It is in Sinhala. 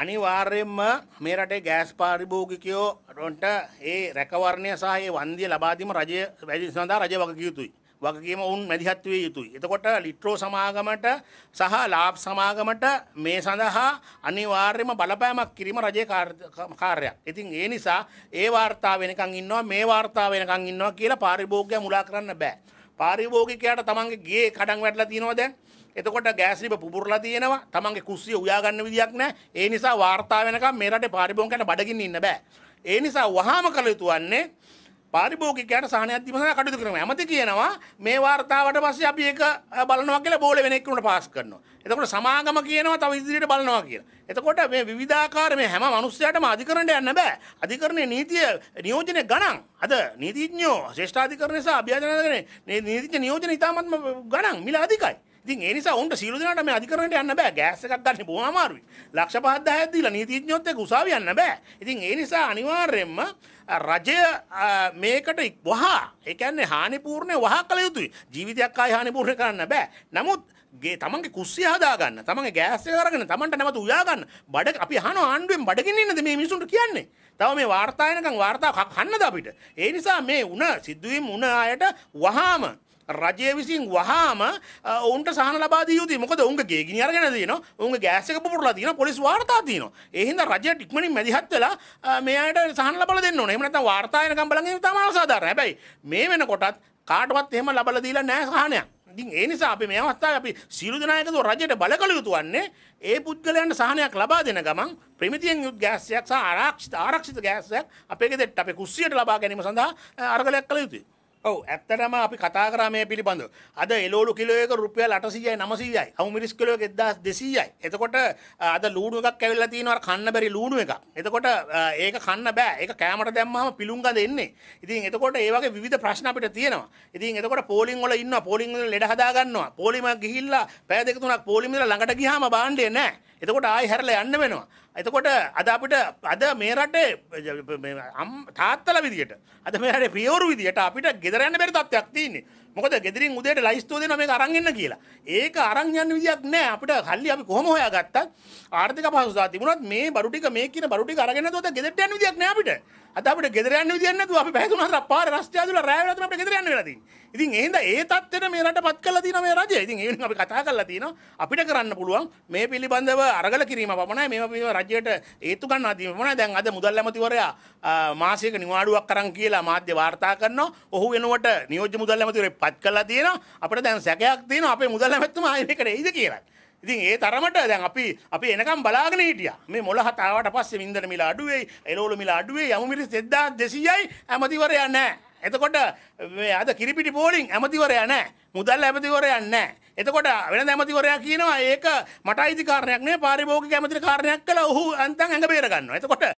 අනිවාර්යෙන්ම මේ රටේ ගෑස් පාරිභෝගිකයෝට ඒ රැකවරණය සහ ඒ වන්දිය ලබා දීම රජය වැඩි සඳහා රජය වගකිය යුතුයි. වගකීම වුන් මැදිහත් විය යුතුයි. එතකොට ලිට්‍රෝ සමාගමට සහ ලාබ් සමාගමට මේ සඳහා අනිවාර්යම බලපෑමක් කිරීම රජයේ කාර්යයක්. ඉතින් ඒ නිසා ඒ වාර්තා වෙනකන් ඉන්නවා මේ වාර්තා වෙනකන් ඉන්නවා කියලා පාරිභෝගිකය මුලා කරන්න බෑ. පාරිභෝගිකයාට තමන්ගේ ගේ කඩන් වැටලා තියෙනවා දැන්. එතකොට ගෑස් ලිප පුපුරලා තියෙනවා. තමන්ගේ කුස්සිය උයා ගන්න විදියක් නැහැ. ඒ නිසා වාර්තා වෙනකම් මේ රටේ පාරිභෝගිකයන්ට බඩගින්න ඉන්න බෑ. ඒ නිසා වහාම කළ යුතු වන්නේ පාරිභෝගිකයාට සහනයක් දීම සඳහා කටයුතු කරනවා. ඇමති කියනවා මේ වාර්තාවට පස්සේ අපි ඒක බලනවා කියලා බෝලේ වෙන එක්කනට පාස් කරනවා. එතකොට සමාගම කියනවා තව ඉදිරියට බලනවා කියලා. එතකොට මේ විවිධාකාර මේ හැම මිනිස්සයාටම අධිකරණයට යන්න බෑ. අධිකරණයේ නීතිය නියෝජනයේ ගණන්. අද නීතිඥයෝ ශ්‍රේෂ්ඨාධිකරණය සහ අභ්‍යාජනාධිකරණය නීතිඥ නියෝජන ඉතාමත්ම ගණන් මිල අධිකයි. ඉතින් ඒ නිසා උන්ට සීළු දෙනාට මේ අධිකරණයට යන්න බෑ. ගෑස් එකක් ගන්න බොහොම අමාරුයි. ලක්ෂ 5000ක් දීලා නීතිඥයොත් එක්ක උසාවිය යන්න බෑ. ඉතින් ඒ නිසා අනිවාර්යයෙන්ම රජය මේකට වහා එකන්නේ හානිපූර්ණය වහ කළ යුතුයි ජීවිතයක් අයි හානිපූර්ණ කරන්න බෑ නමුත් ගේ තමන්ගේ කුස්සිය හදාගන්න තමන් ගෑස්ය කරගෙන තමන්ට නැවතු උයාගන්න බඩ අපි හන ආණ්ඩුවෙන් බඩගින්නද මේ මිසුන්ට කියන්නේ තව මේ වාර්තායනකං වාර්තා කන්නද අපිට ඒ නිසා මේ උන සිද්දුවීම් උන අයට වහාම රජය විසින් වහාම ඔවුන්ට සහන ලබා දිය යුතුයි. මොකද ඔවුන්ගේ ගේ ගිනි අරගෙන තියෙනවා. ඔවුන්ගේ ගෑස් එක පුපුරලා තියෙනවා. පොලිස් වාර්තා තියෙනවා. ඒ හින්දා රජය ඉක්මනින් මැදිහත් වෙලා මේ අයට සහන ලබා දෙන්න ඕනේ. එහෙම නැත්නම් වාර්තා එනකම් බලන් ඉන්න තමයි අසාධාරණ. හැබැයි මේ වෙනකොටත් කාටවත් එහෙම ලබලා දීලා නැහැ සහනයක්. ඉතින් ඒ නිසා අපි මේ අවස්ථාවේ අපි සියලු දෙනායකතුව රජයට බල කළ යුතු වන්නේ ඒ පුද්ගලයන්ට සහනයක් ලබා දෙන ගමන් ප්‍රමිතියෙන් යුත් ගෑස්යක් සහ ආරක්ෂිත ආරක්ෂිත ගෑස්යක් අපේ ගෙදරට අපේ කුස්සියට ලබා ගැනීම සඳහා අරගලයක් කළ යුතුයි. ඔව ඇත්තටම අපි කතා කරා මේ පිළිබඳ අද එලෝලු කිලෝ එක රුපියල් 800යි 900යි අමුමිරිස් කිලෝ එක 1200යි එතකොට අද ලූණු එකක් ඇවිල්ලා තියෙනවා කන්න බැරි ලූණු එකක් එතකොට ඒක කන්න බෑ ඒක කෑමට දැම්මම පිලුම් ගඳ එන්නේ ඉතින් එතකොට ඒ වගේ විවිධ ප්‍රශ්න අපිට තියෙනවා ඉතින් එතකොට පෝලිං වල ඉන්නවා පෝලිං වල ලෙඩ හදා ගන්නවා පෝලිම ගිහිල්ලා පැය දෙක තුනක් පෝලිම ඉඳලා ළඟට ගියාම භාණ්ඩය නැහැ එතකොට ආයෙ හැරලා යන්න වෙනවා එතකොට අද අපිට අද මේ රටේ අම් තාත්තල විදිහට අද මේ රටේ පියවරු විදිහට අපිට ගෙදර යන්න බැරි තත්ත්වයක් තියෙන්නේ. මොකද ගෙදරින් උදේට ලයිස්තුව දෙනවා මේක අරන් එන්න කියලා. ඒක අරන් යන්න විදියක් නැහැ. අපිට හල්ලි අපි කොහොම හොයාගත්තත් ආර්ථික අපහසුතාව තිබුණත් මේ බඩු ටික මේ කියන බඩු ටික අරගෙන නැතුව ගෙදරට යන්න විදියක් නැහැ අපිට. අද අපිට ගෙදර යන්න විදියක් නැතුව අපි පැහැදුන හතර පාර රස්තිය ඇතුළේ රෑ වෙලා තමයි අපිට ගෙදර යන්න වෙලා තින්නේ. ඉතින් එහෙනම් ඒ තත්ත්වෙට මේ රට පත් කරලා තියෙනවා මේ රජය. ඉතින් ඒ වෙනින් අපි කතා කරලා තියෙනවා අපිට කරන්න පුළුවන් මේ පිළිබඳව අරගල කිරීම පමණයි මේවා පිළිබඳව රාජ්‍යයට ඒතු ගන්න අදීමන දැන් අද මුදල් ඇමතිවරයා මාසයක නිවාඩුවක් කරන් කියලා මාධ්‍ය වාර්තා කරනවා ඔහු වෙනුවට නියෝජ්‍ය මුදල් ඇමතිවරේ පත් කළා තියෙනවා අපිට දැන් සැකයක් තියෙනවා අපේ මුදල් ඇමතිතුමා මේකට එයිද කියලා. ඉතින් ඒ තරමට දැන් අපි අපි එනකම් බලාගෙන හිටියා. මේ මොළ හතාවට පස්සේ වින්දන මිල අඩුවේ, එළවලු මිල අඩුවේ, යමු මිල 7200යි ඇමතිවරයා නැහැ. එතකොට මේ අද කිරිපිටි පෝලිං ඇමතිවරයා නැහැ. මුදල් ඇමතිවරයා නැහැ. එතකොට වෙන ඇමතිවරයා කියනවා ඒක මට අයිතිකාරණයක් නේ පාරිභෝගික ඇමතිකාරණයක් කළා ඔහු අන්තං ඇඟ බේර ගන්නවා. එතකොට